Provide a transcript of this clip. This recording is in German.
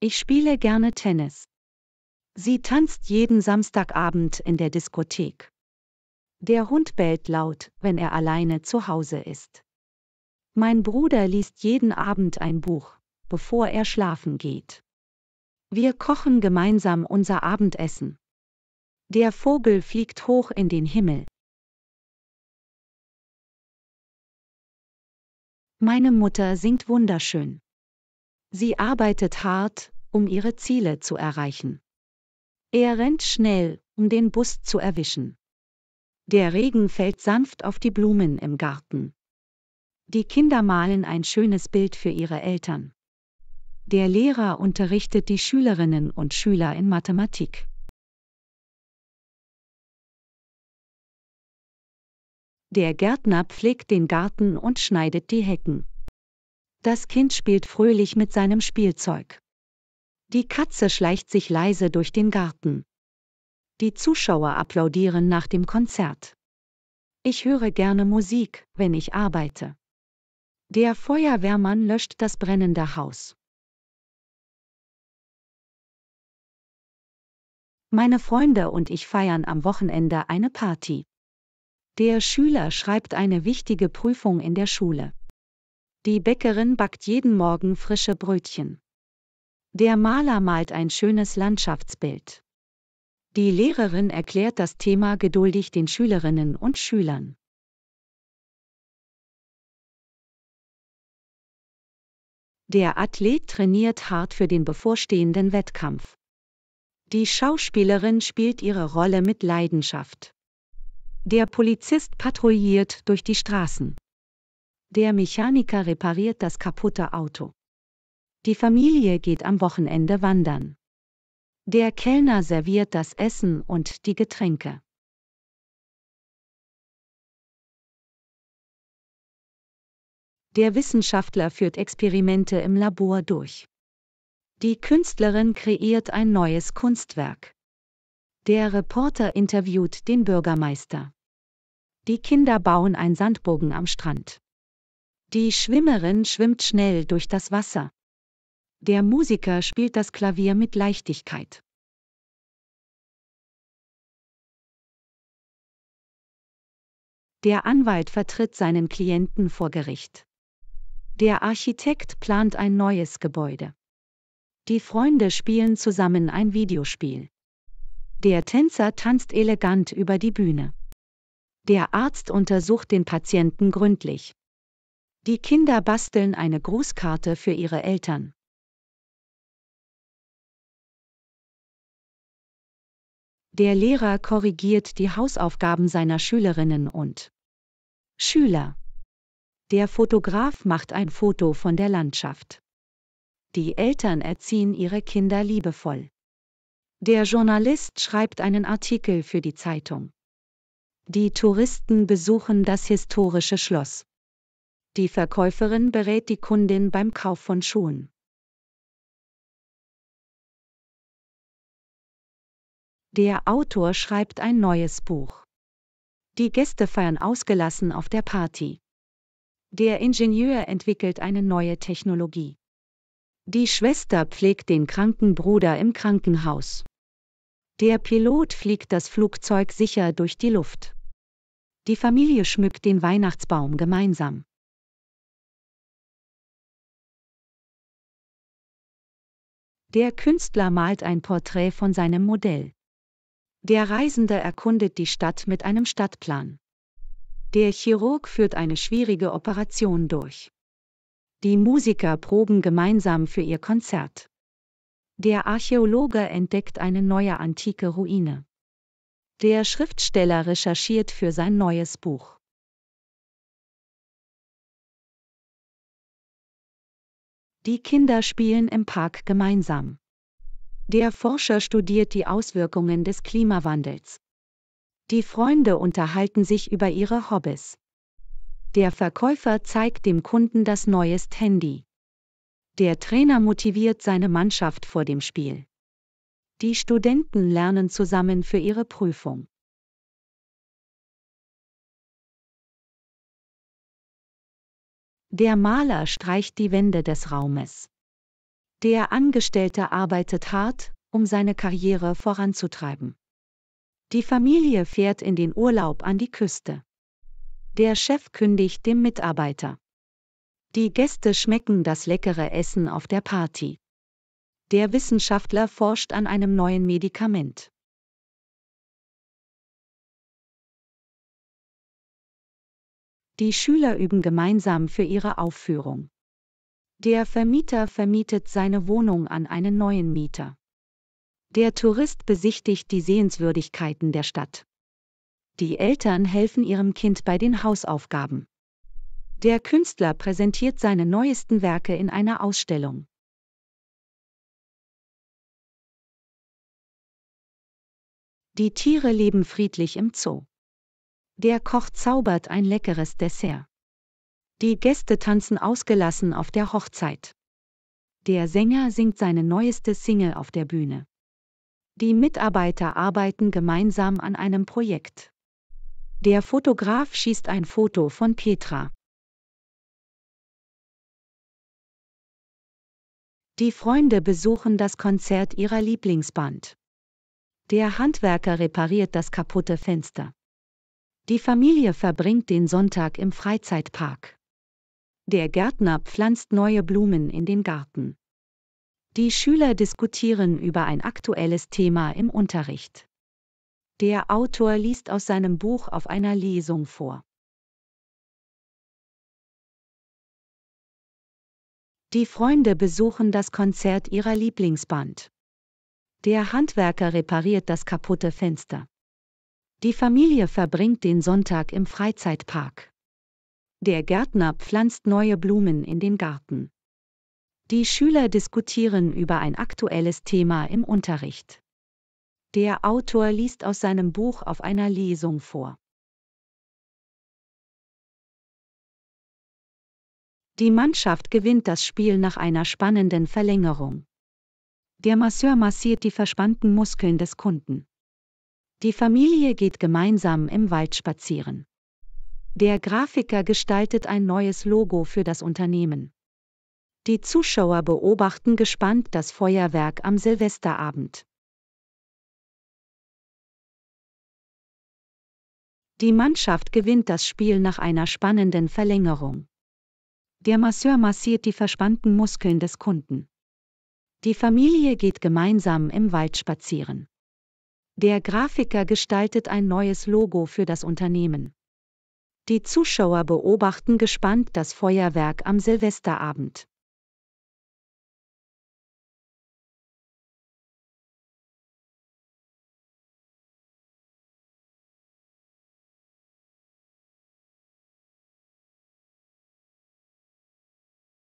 Ich spiele gerne Tennis. Sie tanzt jeden Samstagabend in der Diskothek. Der Hund bellt laut, wenn er alleine zu Hause ist. Mein Bruder liest jeden Abend ein Buch, bevor er schlafen geht. Wir kochen gemeinsam unser Abendessen. Der Vogel fliegt hoch in den Himmel. Meine Mutter singt wunderschön. Sie arbeitet hart, um ihre Ziele zu erreichen. Er rennt schnell, um den Bus zu erwischen. Der Regen fällt sanft auf die Blumen im Garten. Die Kinder malen ein schönes Bild für ihre Eltern. Der Lehrer unterrichtet die Schülerinnen und Schüler in Mathematik. Der Gärtner pflegt den Garten und schneidet die Hecken. Das Kind spielt fröhlich mit seinem Spielzeug. Die Katze schleicht sich leise durch den Garten. Die Zuschauer applaudieren nach dem Konzert. Ich höre gerne Musik, wenn ich arbeite. Der Feuerwehrmann löscht das brennende Haus. Meine Freunde und ich feiern am Wochenende eine Party. Der Schüler schreibt eine wichtige Prüfung in der Schule. Die Bäckerin backt jeden Morgen frische Brötchen. Der Maler malt ein schönes Landschaftsbild. Die Lehrerin erklärt das Thema geduldig den Schülerinnen und Schülern. Der Athlet trainiert hart für den bevorstehenden Wettkampf. Die Schauspielerin spielt ihre Rolle mit Leidenschaft. Der Polizist patrouilliert durch die Straßen. Der Mechaniker repariert das kaputte Auto. Die Familie geht am Wochenende wandern. Der Kellner serviert das Essen und die Getränke. Der Wissenschaftler führt Experimente im Labor durch. Die Künstlerin kreiert ein neues Kunstwerk. Der Reporter interviewt den Bürgermeister. Die Kinder bauen ein Sandbogen am Strand. Die Schwimmerin schwimmt schnell durch das Wasser. Der Musiker spielt das Klavier mit Leichtigkeit. Der Anwalt vertritt seinen Klienten vor Gericht. Der Architekt plant ein neues Gebäude. Die Freunde spielen zusammen ein Videospiel. Der Tänzer tanzt elegant über die Bühne. Der Arzt untersucht den Patienten gründlich. Die Kinder basteln eine Grußkarte für ihre Eltern. Der Lehrer korrigiert die Hausaufgaben seiner Schülerinnen und Schüler. Der Fotograf macht ein Foto von der Landschaft. Die Eltern erziehen ihre Kinder liebevoll. Der Journalist schreibt einen Artikel für die Zeitung. Die Touristen besuchen das historische Schloss. Die Verkäuferin berät die Kundin beim Kauf von Schuhen. Der Autor schreibt ein neues Buch. Die Gäste feiern ausgelassen auf der Party. Der Ingenieur entwickelt eine neue Technologie. Die Schwester pflegt den kranken Bruder im Krankenhaus. Der Pilot fliegt das Flugzeug sicher durch die Luft. Die Familie schmückt den Weihnachtsbaum gemeinsam. Der Künstler malt ein Porträt von seinem Modell. Der Reisende erkundet die Stadt mit einem Stadtplan. Der Chirurg führt eine schwierige Operation durch. Die Musiker proben gemeinsam für ihr Konzert. Der Archäologe entdeckt eine neue antike Ruine. Der Schriftsteller recherchiert für sein neues Buch. Die Kinder spielen im Park gemeinsam. Der Forscher studiert die Auswirkungen des Klimawandels. Die Freunde unterhalten sich über ihre Hobbys. Der Verkäufer zeigt dem Kunden das neueste Handy. Der Trainer motiviert seine Mannschaft vor dem Spiel. Die Studenten lernen zusammen für ihre Prüfung. Der Maler streicht die Wände des Raumes. Der Angestellte arbeitet hart, um seine Karriere voranzutreiben. Die Familie fährt in den Urlaub an die Küste. Der Chef kündigt dem Mitarbeiter. Die Gäste schmecken das leckere Essen auf der Party. Der Wissenschaftler forscht an einem neuen Medikament. Die Schüler üben gemeinsam für ihre Aufführung. Der Vermieter vermietet seine Wohnung an einen neuen Mieter. Der Tourist besichtigt die Sehenswürdigkeiten der Stadt. Die Eltern helfen ihrem Kind bei den Hausaufgaben. Der Künstler präsentiert seine neuesten Werke in einer Ausstellung. Die Tiere leben friedlich im Zoo. Der Koch zaubert ein leckeres Dessert. Die Gäste tanzen ausgelassen auf der Hochzeit. Der Sänger singt seine neueste Single auf der Bühne. Die Mitarbeiter arbeiten gemeinsam an einem Projekt. Der Fotograf schießt ein Foto von Petra. Die Freunde besuchen das Konzert ihrer Lieblingsband. Der Handwerker repariert das kaputte Fenster. Die Familie verbringt den Sonntag im Freizeitpark. Der Gärtner pflanzt neue Blumen in den Garten. Die Schüler diskutieren über ein aktuelles Thema im Unterricht. Der Autor liest aus seinem Buch auf einer Lesung vor. Die Freunde besuchen das Konzert ihrer Lieblingsband. Der Handwerker repariert das kaputte Fenster. Die Familie verbringt den Sonntag im Freizeitpark. Der Gärtner pflanzt neue Blumen in den Garten. Die Schüler diskutieren über ein aktuelles Thema im Unterricht. Der Autor liest aus seinem Buch auf einer Lesung vor. Die Mannschaft gewinnt das Spiel nach einer spannenden Verlängerung. Der Masseur massiert die verspannten Muskeln des Kunden. Die Familie geht gemeinsam im Wald spazieren. Der Grafiker gestaltet ein neues Logo für das Unternehmen. Die Zuschauer beobachten gespannt das Feuerwerk am Silvesterabend. Die Mannschaft gewinnt das Spiel nach einer spannenden Verlängerung. Der Masseur massiert die verspannten Muskeln des Kunden. Die Familie geht gemeinsam im Wald spazieren. Der Grafiker gestaltet ein neues Logo für das Unternehmen. Die Zuschauer beobachten gespannt das Feuerwerk am Silvesterabend.